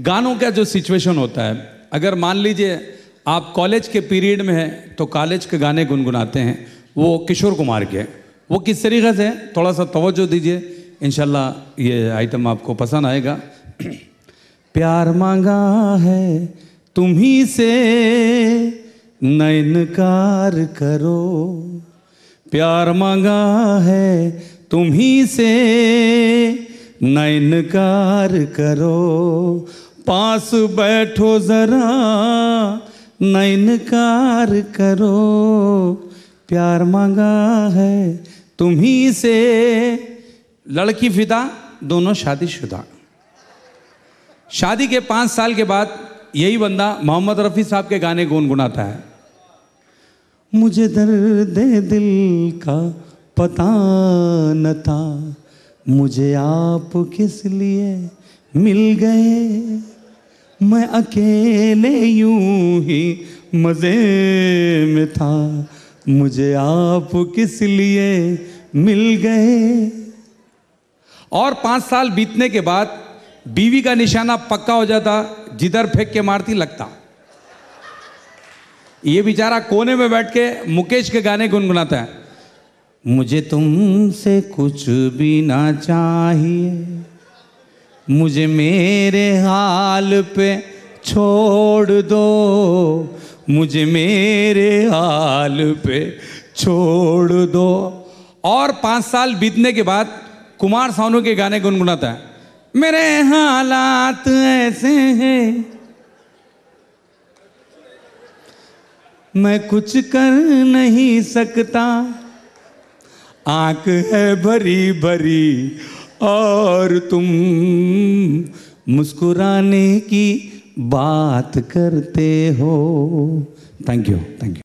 गानों का जो सिचुएशन होता है अगर मान लीजिए आप कॉलेज के पीरियड में हैं तो कॉलेज के गाने गुनगुनाते हैं वो किशोर कुमार के वो किस तरीके से थोड़ा सा तवज्जो दीजिए इन ये आइटम आपको पसंद आएगा प्यार मांगा है तुम्ही से नैनकार करो प्यार मांगा है तुम्ही से न इनकार करो पास बैठो जरा न इनकार करो प्यार मांगा है तुम्ही से लड़की फिदा दोनों शादीशुदा शादी के पाँच साल के बाद यही बंदा मोहम्मद रफ़ी साहब के गाने गुनगुनाता है मुझे दर्द दिल का पता न था मुझे आप किस लिए मिल गए मैं अकेले यूं ही मज़े में था मुझे आप किस लिए मिल गए और पांच साल बीतने के बाद बीवी का निशाना पक्का हो जाता जिधर फेंक के मारती लगता ये बेचारा कोने में बैठ के मुकेश के गाने गुनगुनाता है मुझे तुमसे कुछ भी ना चाहिए मुझे मेरे हाल पे छोड़ दो मुझे मेरे हाल पे छोड़ दो और पाँच साल बीतने के बाद कुमार सानू के गाने गुनगुनाता है मेरे हालात ऐसे हैं मैं कुछ कर नहीं सकता आंख है भरी भरी और तुम मुस्कुराने की बात करते हो थैंक यू थैंक यू